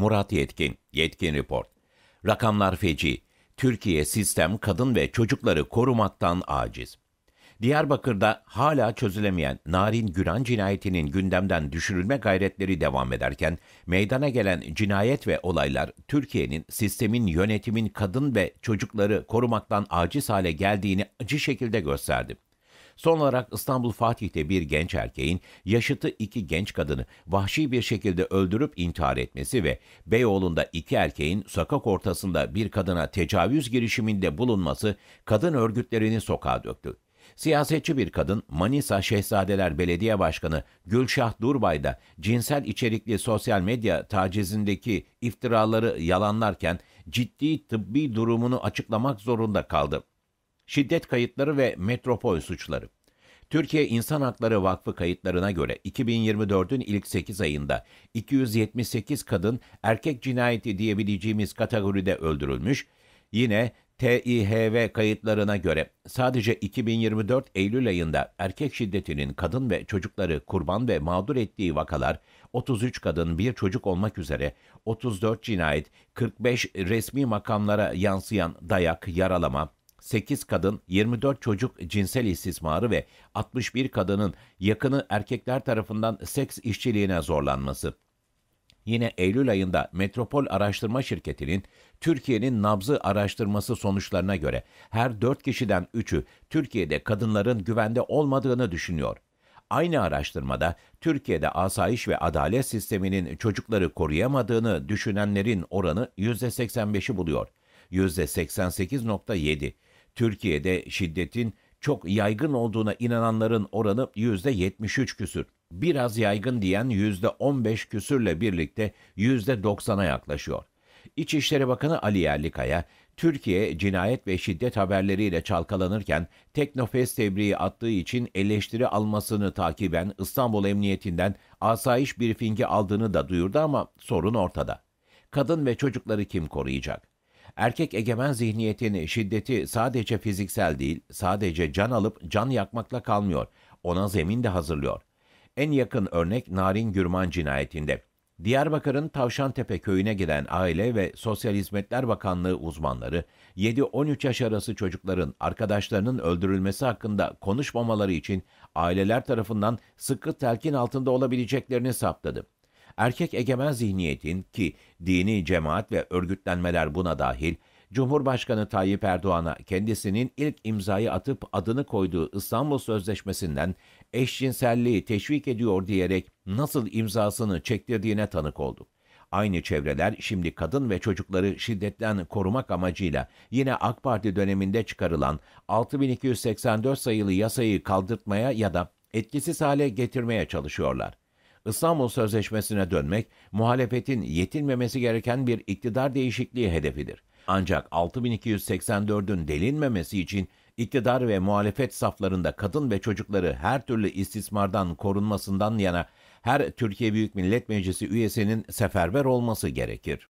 Murat Yetkin, Yetkin Report. Rakamlar feci. Türkiye sistem kadın ve çocukları korumaktan aciz. Diyarbakır'da hala çözülemeyen Narin Güran cinayetinin gündemden düşürülme gayretleri devam ederken, meydana gelen cinayet ve olaylar Türkiye'nin sistemin yönetimin kadın ve çocukları korumaktan aciz hale geldiğini acı şekilde gösterdi. Son olarak İstanbul Fatih'te bir genç erkeğin yaşıtı iki genç kadını vahşi bir şekilde öldürüp intihar etmesi ve Beyoğlu'nda iki erkeğin sokak ortasında bir kadına tecavüz girişiminde bulunması kadın örgütlerini sokağa döktü. Siyasetçi bir kadın Manisa Şehzadeler Belediye Başkanı Gülşah Durbay da cinsel içerikli sosyal medya tacizindeki iftiraları yalanlarken ciddi tıbbi durumunu açıklamak zorunda kaldı şiddet kayıtları ve metropol suçları. Türkiye İnsan Hakları Vakfı kayıtlarına göre 2024'ün ilk 8 ayında 278 kadın erkek cinayeti diyebileceğimiz kategoride öldürülmüş, yine TİHV kayıtlarına göre sadece 2024 Eylül ayında erkek şiddetinin kadın ve çocukları kurban ve mağdur ettiği vakalar 33 kadın bir çocuk olmak üzere 34 cinayet, 45 resmi makamlara yansıyan dayak, yaralama, 8 kadın, 24 çocuk cinsel istismarı ve 61 kadının yakını erkekler tarafından seks işçiliğine zorlanması. Yine Eylül ayında Metropol Araştırma Şirketi'nin Türkiye'nin nabzı araştırması sonuçlarına göre her 4 kişiden 3'ü Türkiye'de kadınların güvende olmadığını düşünüyor. Aynı araştırmada Türkiye'de asayiş ve adalet sisteminin çocukları koruyamadığını düşünenlerin oranı %85'i buluyor. %88.7. Türkiye'de şiddetin çok yaygın olduğuna inananların oranı %73 küsür. Biraz yaygın diyen %15 küsürle birlikte %90'a yaklaşıyor. İçişleri Bakanı Ali Yerlikaya, Türkiye cinayet ve şiddet haberleriyle çalkalanırken Teknofest tebriği attığı için eleştiri almasını takiben İstanbul Emniyetinden asayiş brifingi aldığını da duyurdu ama sorun ortada. Kadın ve çocukları kim koruyacak? Erkek egemen zihniyetini, şiddeti sadece fiziksel değil, sadece can alıp can yakmakla kalmıyor. Ona zemin de hazırlıyor. En yakın örnek Narin Gürman cinayetinde. Diyarbakır'ın Tavşantepe köyüne giden Aile ve Sosyal Hizmetler Bakanlığı uzmanları 7-13 yaş arası çocukların arkadaşlarının öldürülmesi hakkında konuşmamaları için aileler tarafından sıkı telkin altında olabileceklerini saptadı erkek egemen zihniyetin ki dini cemaat ve örgütlenmeler buna dahil, Cumhurbaşkanı Tayyip Erdoğan'a kendisinin ilk imzayı atıp adını koyduğu İstanbul Sözleşmesi'nden eşcinselliği teşvik ediyor diyerek nasıl imzasını çektirdiğine tanık olduk. Aynı çevreler şimdi kadın ve çocukları şiddetten korumak amacıyla yine AK Parti döneminde çıkarılan 6284 sayılı yasayı kaldırtmaya ya da etkisiz hale getirmeye çalışıyorlar. İstanbul Sözleşmesi'ne dönmek, muhalefetin yetinmemesi gereken bir iktidar değişikliği hedefidir. Ancak 6284'ün delinmemesi için iktidar ve muhalefet saflarında kadın ve çocukları her türlü istismardan korunmasından yana her Türkiye Büyük Millet Meclisi üyesinin seferber olması gerekir.